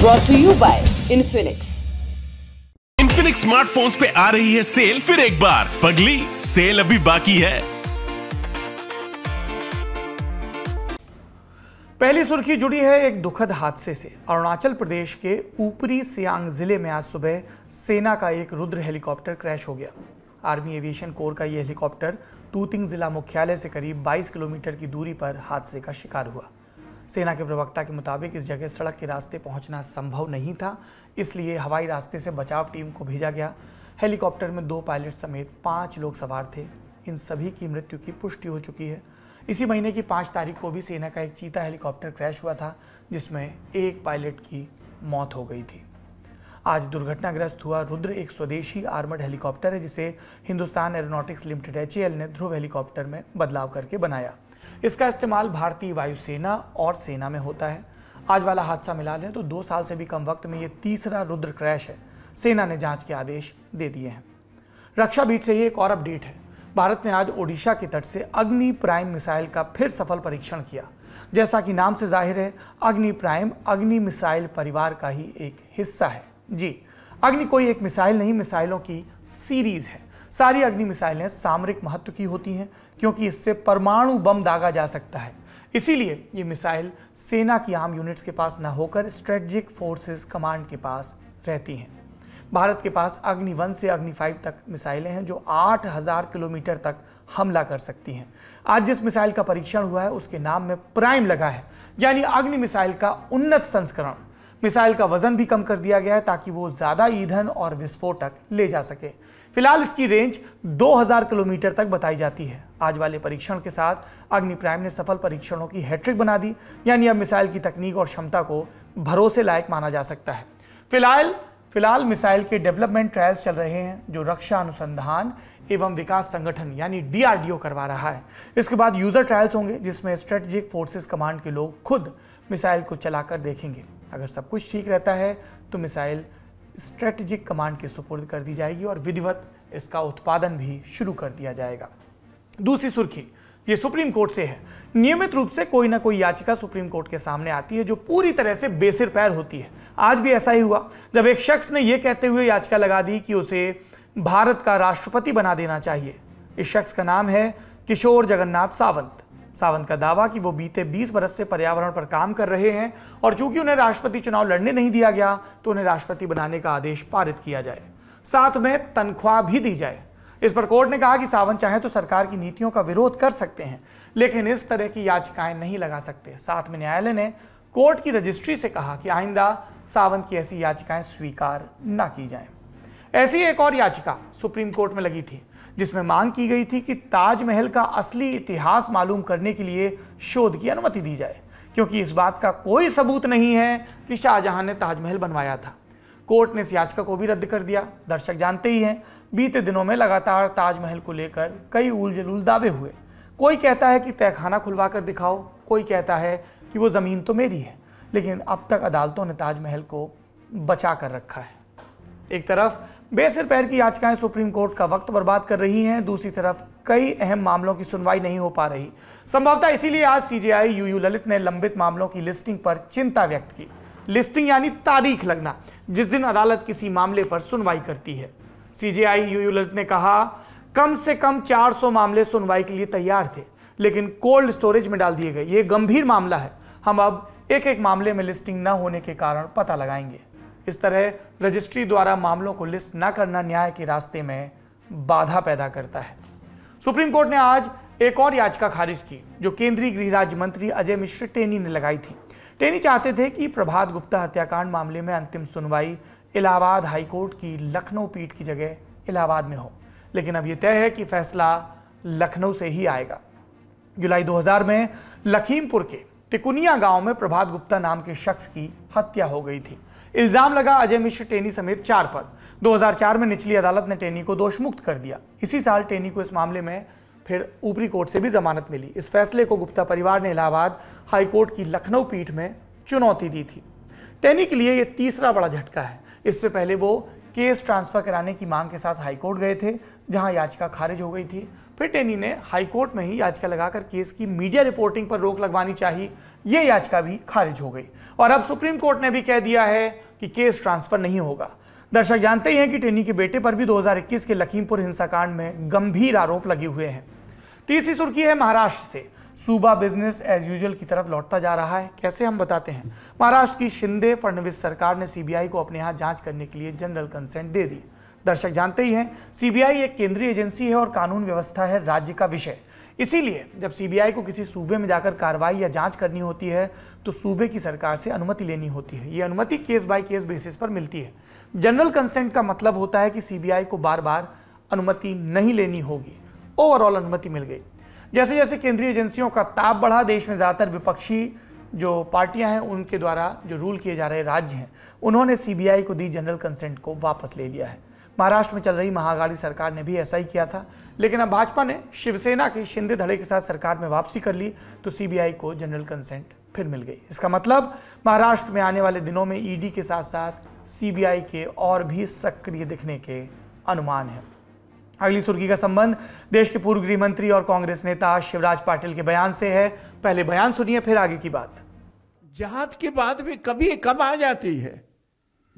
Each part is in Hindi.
Brought to you by Infinix Infinix smartphones पे आ रही है सेल फिर एक बार पगली सेल अभी बाकी है पहली सुर्खी जुड़ी है एक दुखद हादसे से अरुणाचल प्रदेश के ऊपरी सियांग जिले में आज सुबह सेना का एक रुद्र हेलीकॉप्टर क्रैश हो गया आर्मी एविएशन कोर का यह हेलीकॉप्टर तूतिंग जिला मुख्यालय से करीब 22 किलोमीटर की दूरी पर हादसे का शिकार हुआ सेना के प्रवक्ता के मुताबिक इस जगह सड़क के रास्ते पहुंचना संभव नहीं था इसलिए हवाई रास्ते से बचाव टीम को भेजा गया हेलीकॉप्टर में दो पायलट समेत पाँच लोग सवार थे इन सभी की मृत्यु की पुष्टि हो चुकी है इसी महीने की पाँच तारीख को भी सेना का एक चीता हेलीकॉप्टर क्रैश हुआ था जिसमें एक पायलट की मौत हो गई थी आज दुर्घटनाग्रस्त हुआ रुद्र एक स्वदेशी आर्मर्ड हेलीकॉप्टर है जिसे हिंदुस्तान एरोनॉटिक्स लिमिटेड एच ने ध्रुव हेलीकॉप्टर में बदलाव करके बनाया इसका इस्तेमाल भारतीय वायुसेना और सेना में होता है आज वाला हादसा मिला लें तो दो साल से भी कम वक्त में ये तीसरा रुद्र क्रैश है सेना ने जांच के आदेश दे दिए हैं रक्षा बीट से ही एक और अपडेट है भारत ने आज ओडिशा के तट से अग्नि प्राइम मिसाइल का फिर सफल परीक्षण किया जैसा कि नाम से जाहिर है अग्नि प्राइम अग्नि मिसाइल परिवार का ही एक हिस्सा है जी अग्नि कोई एक मिसाइल नहीं मिसाइलों की सीरीज है सारी अग्नि मिसाइलें सामरिक महत्व की होती हैं क्योंकि इससे परमाणु बम दागा जा सकता है इसीलिए ये मिसाइल सेना की आम यूनिट्स के पास न होकर स्ट्रेटजिक फोर्सेस कमांड के पास रहती हैं भारत के पास अग्नि वन से अग्नि फाइव तक मिसाइलें हैं जो 8000 किलोमीटर तक हमला कर सकती हैं आज जिस मिसाइल का परीक्षण हुआ है उसके नाम में प्राइम लगा है यानी अग्नि मिसाइल का उन्नत संस्करण मिसाइल का वजन भी कम कर दिया गया है ताकि वो ज़्यादा ईंधन और विस्फोटक ले जा सके फिलहाल इसकी रेंज 2000 किलोमीटर तक बताई जाती है आज वाले परीक्षण के साथ अग्नि प्राइम ने सफल परीक्षणों की हैट्रिक बना दी यानी अब मिसाइल की तकनीक और क्षमता को भरोसे लायक माना जा सकता है फिलहाल फिलहाल मिसाइल के डेवलपमेंट ट्रायल्स चल रहे हैं जो रक्षा अनुसंधान एवं विकास संगठन यानी डीआरडीओ करवा रहा है इसके बाद यूजर ट्रायल्स होंगे जिसमें स्ट्रेटेजिक फोर्सेस कमांड के लोग खुद मिसाइल को चलाकर देखेंगे अगर सब कुछ ठीक रहता है तो मिसाइल स्ट्रेटजिक कमांड के सुपुर्द कर दी जाएगी और विधिवत इसका उत्पादन भी शुरू कर दिया जाएगा दूसरी सुर्खी ये सुप्रीम कोर्ट से है नियमित रूप से कोई ना कोई याचिका सुप्रीम कोर्ट के सामने आती है जो पूरी तरह से बेसिर पैर होती है आज भी ऐसा ही हुआ जब एक शख्स ने यह कहते हुए याचिका लगा दी कि उसे भारत का राष्ट्रपति बना देना चाहिए इस शख्स का नाम है किशोर जगन्नाथ सावंत सावंत का दावा कि वो बीते 20 बरस से पर्यावरण पर काम कर रहे हैं और चूंकि उन्हें राष्ट्रपति चुनाव लड़ने नहीं दिया गया तो उन्हें राष्ट्रपति बनाने का आदेश पारित किया जाए साथ में तनख्वाह भी दी जाए इस पर कोर्ट ने कहा कि सावंत चाहे तो सरकार की नीतियों का विरोध कर सकते हैं लेकिन इस तरह की याचिकाएं नहीं लगा सकते साथ में न्यायालय ने कोर्ट की रजिस्ट्री से कहा कि आइंदा सावंत की ऐसी याचिकाएं स्वीकार न की जाएं। ऐसी एक और याचिका सुप्रीम कोर्ट में लगी थी जिसमें मांग की गई थी कि ताजमहल का असली इतिहास मालूम करने के लिए शोध की अनुमति दी जाए क्योंकि इस बात का कोई सबूत नहीं है कि शाहजहां ने ताजमहल बनवाया था कोर्ट ने इस याचिका को भी रद्द कर दिया दर्शक जानते ही हैं बीते दिनों में लगातार ताजमहल को लेकर कई उलझलूल दावे हुए कोई कहता है कि तहखाना खुलवा कर दिखाओ कोई कहता है कि वो ज़मीन तो मेरी है लेकिन अब तक अदालतों ने ताजमहल को बचा कर रखा है एक तरफ बेसर पैर की याचिकाएं सुप्रीम कोर्ट का वक्त बर्बाद कर रही हैं दूसरी तरफ कई अहम मामलों की सुनवाई नहीं हो पा रही संभवतः इसीलिए आज सीजेआई यूयू ललित ने लंबित मामलों की लिस्टिंग पर चिंता व्यक्त की लिस्टिंग यानी तारीख लगना जिस दिन अदालत किसी मामले पर सुनवाई करती है सीजेआई यूयू ललित ने कहा कम से कम चार मामले सुनवाई के लिए तैयार थे लेकिन कोल्ड स्टोरेज में डाल दिए गए ये गंभीर मामला है हम अब एक एक मामले में लिस्टिंग न होने के कारण पता लगाएंगे इस तरह रजिस्ट्री द्वारा मामलों को लिस्ट न करना न्याय के रास्ते में बाधा पैदा करता है सुप्रीम कोर्ट ने आज एक और याचिका खारिज की जो केंद्रीय गृह राज्य मंत्री अजय मिश्र टेनी ने लगाई थी टेनी चाहते थे कि प्रभात गुप्ता हत्याकांड मामले में अंतिम सुनवाई इलाहाबाद हाईकोर्ट की लखनऊ पीठ की जगह इलाहाबाद में हो लेकिन अब यह तय है कि फैसला लखनऊ से ही आएगा जुलाई 2000 में लखीमपुर के टिकुनिया गांव में प्रभात गुप्ता नाम के शख्स की हत्या हो गई थी इल्जाम लगा अजय मिश्र टेनी समेत चार पर 2004 में निचली अदालत ने टेनी को दोषमुक्त कर दिया इसी साल टेनी को इस मामले में फिर ऊपरी कोर्ट से भी जमानत मिली इस फैसले को गुप्ता परिवार ने इलाहाबाद हाईकोर्ट की लखनऊ पीठ में चुनौती दी थी टेनी के लिए यह तीसरा बड़ा झटका है इससे पहले वो केस ट्रांसफर कराने की मांग के साथ हाईकोर्ट गए थे जहां याचिका खारिज हो गई थी फिर टेनी ने हाईकोर्ट में ही याचिका लगाकर केस की मीडिया रिपोर्टिंग पर रोक लगवानी चाहिए ये याचिका भी खारिज हो गई और अब सुप्रीम कोर्ट ने भी कह दिया है कि केस ट्रांसफर नहीं होगा दर्शक जानते ही हैं कि टेनी के बेटे पर भी 2021 के लखीमपुर हिंसाकांड में गंभीर आरोप लगे हुए हैं तीसरी सुर्खी है महाराष्ट्र से सूबा बिजनेस एज यूजल की तरफ लौटता जा रहा है कैसे हम बताते हैं महाराष्ट्र की शिंदे फडणवीस सरकार ने सीबीआई को अपने यहाँ जांच करने के लिए जनरल कंसेंट दे दी दर्शक जानते ही हैं सीबीआई एक केंद्रीय एजेंसी है और कानून व्यवस्था है राज्य का विषय इसीलिए जब सीबीआई को किसी सूबे में जाकर कार्रवाई या जांच करनी होती है तो सूबे की सरकार से अनुमति लेनी होती है ये अनुमति केस बाय केस बेसिस पर मिलती है जनरल कंसेंट का मतलब होता है कि सीबीआई को बार बार अनुमति नहीं लेनी होगी ओवरऑल अनुमति मिल गई जैसे जैसे केंद्रीय एजेंसियों का ताप बढ़ा देश में ज़्यादातर विपक्षी जो पार्टियां हैं उनके द्वारा जो रूल किए जा रहे राज्य हैं उन्होंने सीबीआई को दी जनरल कंसेंट को वापस ले लिया है महाराष्ट्र में चल रही महागाड़ी सरकार ने भी ऐसा ही किया था लेकिन अब भाजपा ने शिवसेना के शिंदे धड़े के साथ सरकार में वापसी कर ली तो सीबीआई को जनरल कंसेंट फिर मिल गई इसका मतलब महाराष्ट्र में आने वाले दिनों में ईडी e के साथ साथ सीबीआई के और भी सक्रिय दिखने के अनुमान हैं अगली सुर्खी का संबंध देश के पूर्व गृह मंत्री और कांग्रेस नेता शिवराज पाटिल के बयान से है पहले बयान सुनिए फिर आगे की बात जहाद की बात भी कभी कब आ जाती है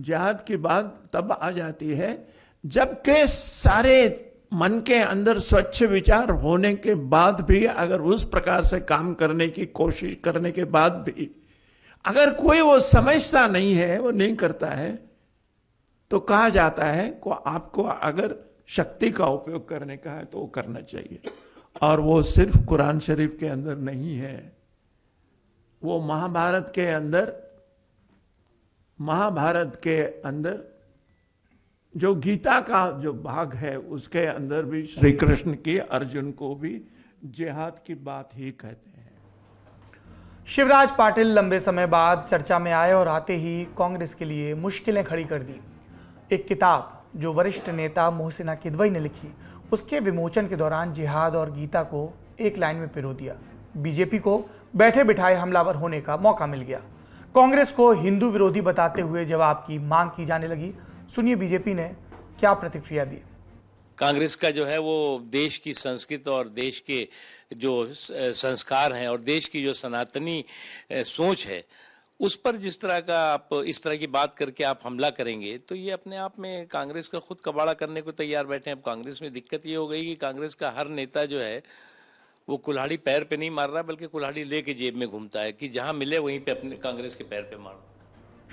जहाद की बात तब आ जाती है जबकि सारे मन के अंदर स्वच्छ विचार होने के बाद भी अगर उस प्रकार से काम करने की कोशिश करने के बाद भी अगर कोई वो समझता नहीं है वो नहीं करता है तो कहा जाता है को आपको अगर शक्ति का उपयोग करने का है तो वो करना चाहिए और वो सिर्फ कुरान शरीफ के अंदर नहीं है वो महाभारत के अंदर महाभारत के अंदर जो गीता का जो भाग है उसके अंदर भी श्री कृष्ण के अर्जुन को भी जेहाद की बात ही कहते हैं शिवराज पाटिल लंबे समय बाद चर्चा में आए और आते ही कांग्रेस के लिए मुश्किलें खड़ी कर दी एक किताब जो वरिष्ठ नेता मोहसिना किदवई ने लिखी उसके विमोचन के दौरान जिहाद और गीता को एक लाइन में पिरो दिया बीजेपी को बैठे बिठाए हमलावर होने का मौका मिल गया कांग्रेस को हिंदू विरोधी बताते हुए जवाब की मांग की जाने लगी सुनिए बीजेपी ने क्या प्रतिक्रिया दी कांग्रेस का जो है वो देश की संस्कृति और देश के जो संस्कार हैं और देश की जो सनातनी सोच है उस पर जिस तरह का आप इस तरह की बात करके आप हमला करेंगे तो ये अपने आप में कांग्रेस का खुद कबाड़ा करने को तैयार बैठे हैं अब कांग्रेस में दिक्कत ये हो गई कि कांग्रेस का हर नेता जो है वो कुल्हाड़ी पैर पे नहीं मार रहा बल्कि कुल्हाड़ी लेके जेब में घूमता है कि जहाँ मिले वहीं पे अपने कांग्रेस के पैर पे मार रहा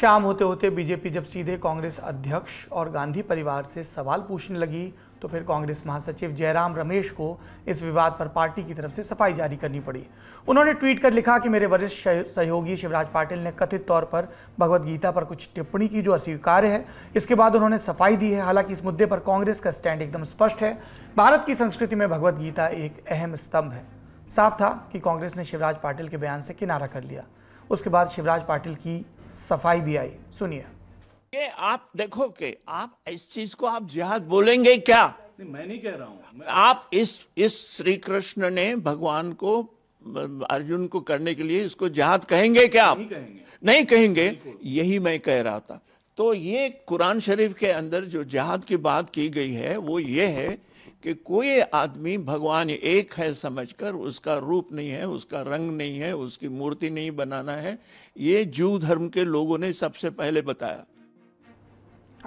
शाम होते होते बीजेपी जब सीधे कांग्रेस अध्यक्ष और गांधी परिवार से सवाल पूछने लगी तो फिर कांग्रेस महासचिव जयराम रमेश को इस विवाद पर पार्टी की तरफ से सफाई जारी करनी पड़ी उन्होंने ट्वीट कर लिखा कि मेरे वरिष्ठ सहयोगी शिवराज पाटिल ने कथित तौर पर भगवत गीता पर कुछ टिप्पणी की जो अस्वीकार्य है इसके बाद उन्होंने सफाई दी है हालांकि इस मुद्दे पर कांग्रेस का स्टैंड एकदम स्पष्ट है भारत की संस्कृति में भगवत गीता एक अहम स्तंभ है साफ था कि कांग्रेस ने शिवराज पाटिल के बयान से किनारा कर लिया उसके बाद शिवराज पाटिल की सफाई भी आई सुनिए ये आप देखो कि आप इस चीज को आप जिहाद बोलेंगे क्या मैं नहीं कह रहा हूँ आप इस इस श्री कृष्ण ने भगवान को अर्जुन को करने के लिए इसको जिहाद कहेंगे क्या आप नहीं कहेंगे, नहीं कहेंगे यही मैं कह रहा था तो ये कुरान शरीफ के अंदर जो जिहाद की बात की गई है वो ये है कि कोई आदमी भगवान एक है समझकर उसका रूप नहीं है उसका रंग नहीं है उसकी मूर्ति नहीं बनाना है ये जू धर्म के लोगों ने सबसे पहले बताया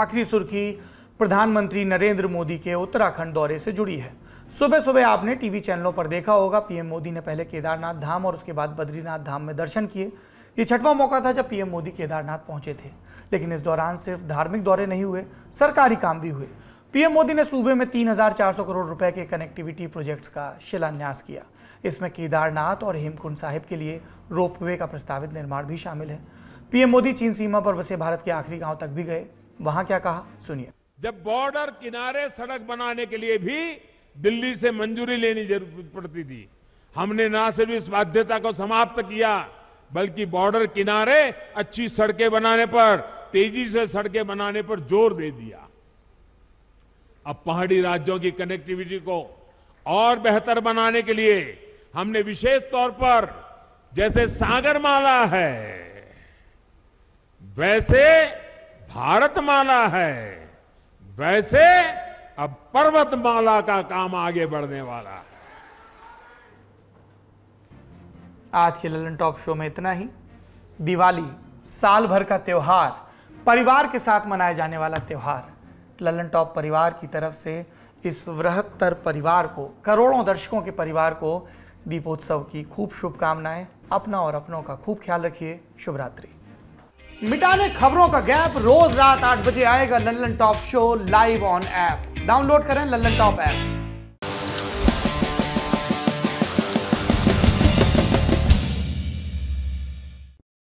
आखिरी सुर्खी प्रधानमंत्री नरेंद्र मोदी के उत्तराखंड दौरे से जुड़ी है सुबह सुबह आपने टीवी चैनलों पर देखा होगा पीएम मोदी ने पहले केदारनाथ धाम और उसके बाद बद्रीनाथ धाम में दर्शन किए ये छठवां मौका था जब पीएम मोदी केदारनाथ पहुंचे थे लेकिन इस दौरान सिर्फ धार्मिक दौरे नहीं हुए सरकारी काम भी हुए पीएम मोदी ने सूबे में 3,400 करोड़ रुपए के कनेक्टिविटी प्रोजेक्ट्स का शिलान्यास किया इसमें केदारनाथ और हेमकुंड साहिब के लिए रोपवे का प्रस्तावित निर्माण भी शामिल है पीएम मोदी चीन सीमा पर बसे भारत के आखिरी गांव तक भी गए वहां क्या कहा सुनिए जब बॉर्डर किनारे सड़क बनाने के लिए भी दिल्ली से मंजूरी लेनी जरूरत पड़ती थी हमने ना सिर्फ इस बाध्यता को समाप्त किया बल्कि बॉर्डर किनारे अच्छी सड़कें बनाने पर तेजी से सड़कें बनाने पर जोर दे दिया अब पहाड़ी राज्यों की कनेक्टिविटी को और बेहतर बनाने के लिए हमने विशेष तौर पर जैसे सागरमाला है वैसे भारतमाला है वैसे अब पर्वतमाला का काम आगे बढ़ने वाला है आज के ललन टॉप शो में इतना ही दिवाली साल भर का त्योहार परिवार के साथ मनाया जाने वाला त्योहार ललन टॉप परिवार की तरफ से इस वृहत्तर परिवार को करोड़ों दर्शकों के परिवार को दीपोत्सव की खूब शुभकामनाएं अपना और अपनों का खूब ख्याल रखिए शुभ रात्रि मिटाने खबरों का गैप रोज रात आठ बजे आएगा Lallantop show live on app download करें लल्लन टॉप ऐप